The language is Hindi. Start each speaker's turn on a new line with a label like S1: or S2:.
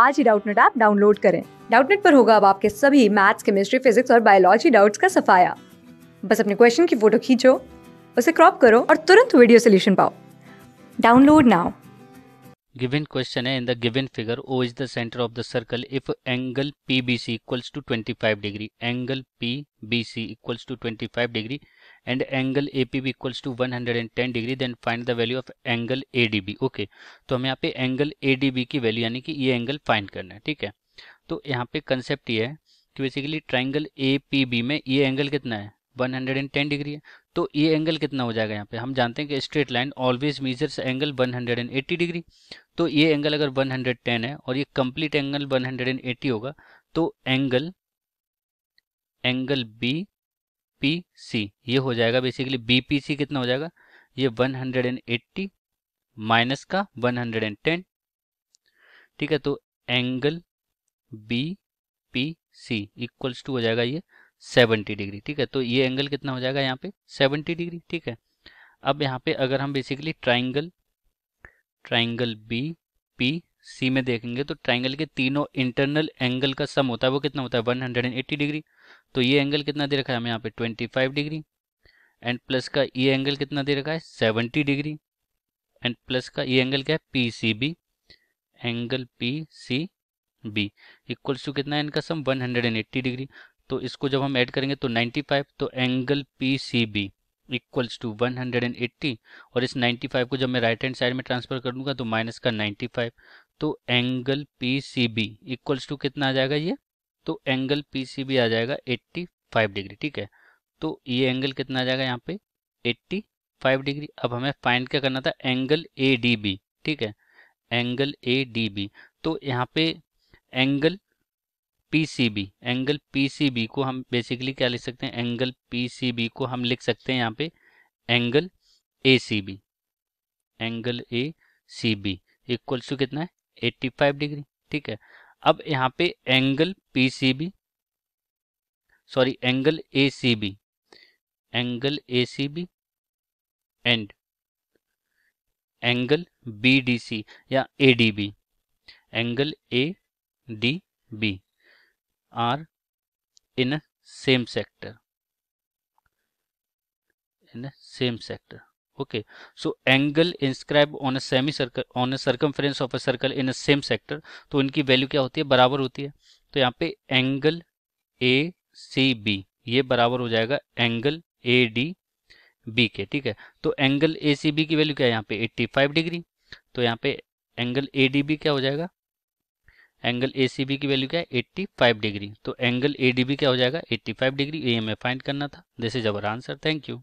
S1: आज ही डाउटनेट ऐप डाउनलोड करें डाउटनेट पर होगा अब आपके सभी मैथ्स केमिस्ट्री फिजिक्स और बायोलॉजी डाउट्स का सफाया बस अपने क्वेश्चन की फोटो खींचो उसे क्रॉप करो और तुरंत वीडियो सोल्यूशन पाओ download now
S2: given given question है in the figure O is the centre of the circle if angle P B C equals to twenty five degree angle P B C equals to twenty five degree and angle A and angle APB equals to 110 degree then value of angle A D B okay तो हम यहाँ पे एंगल ए डी बी की वैल्यू यानी कि ये एंगल फाइंड करना है ठीक है तो यहाँ पे कंसेप्ट ये है कि बेसिकली ट्राइंगल APB में ये एंगल कितना है one hundred and ten degree है तो ये एंगल कितना हो जाएगा यहाँ पे हम जानते हैं कि straight line always measures angle one hundred and eighty degree तो ये एंगल अगर वन हंड्रेड टेन है और ये complete angle one hundred and eighty होगा तो angle angle B P C ये हो जाएगा बेसिकली बी पी सी कितना हो जाएगा ये 180 माइनस का 110 ठीक है तो angle B P C equals to हो जाएगा ये 70 डिग्री ठीक है तो ये एंगल कितना हो जाएगा यहाँ पे 70 डिग्री ठीक है अब यहाँ पे अगर हम basically triangle triangle B P C में देखेंगे तो ट्राइंगल के तीनों इंटरनल एंगल का सम होता है वो कितना होता है 180 डिग्री तो ये एंगल कितना दे रखा है हमें यहाँ पे 25 डिग्री एंड प्लस का ये एंगल कितना दे रखा है 70 डिग्री एंड प्लस का ये एंगल क्या है P C B angle P C B equals to कितना है इनका सम 180 डिग्री तो इसको जब हम ऐड करेंगे तो 95 तो angle P C B equals to 180 और इस 95 को जब मैं राइट हैंड साइड में ट्रांसफर कर लूँगा तो माइनस का 95 तो angle P C B equals to कितना आ जाएगा ये तो एंगल पी सी बी आ जाएगा 85 डिग्री ठीक है तो ये एंगल कितना आ जाएगा यहाँ पे 85 डिग्री अब हमें फाइंड क्या करना था एंगल ए डी बी ठीक है एंगल ए डी बी तो यहाँ पे एंगल बी एंगल बी को हम बेसिकली क्या लिख सकते हैं एंगल बी को हम लिख सकते हैं यहाँ पे angle B angle A C B equals to कितना है 85 डिग्री ठीक है अब यहाँ पे angle PCB sorry angle ACB angle ACB and angle BDC या ADB angle A D B are in same sector in same sector okay so angle inscribed on a semicircle on a circumference of a circle in a same sector तो इनकी वैल्यू क्या होती है बराबर होती है तो यहाँ पे एंगल ए सी बी ये बराबर हो जाएगा एंगल ए डी बी के ठीक है तो एंगल ए सी बी की वैल्यू क्या है यहाँ पे 85 डिग्री तो यहाँ पे एंगल ए डी बी क्या हो जाएगा एंगल ए सी बी की वैल्यू क्या है 85 डिग्री तो एंगल ए डी बी क्या हो जाएगा 85 डिग्री ये हमें फाइंड करना था this is our answer thank you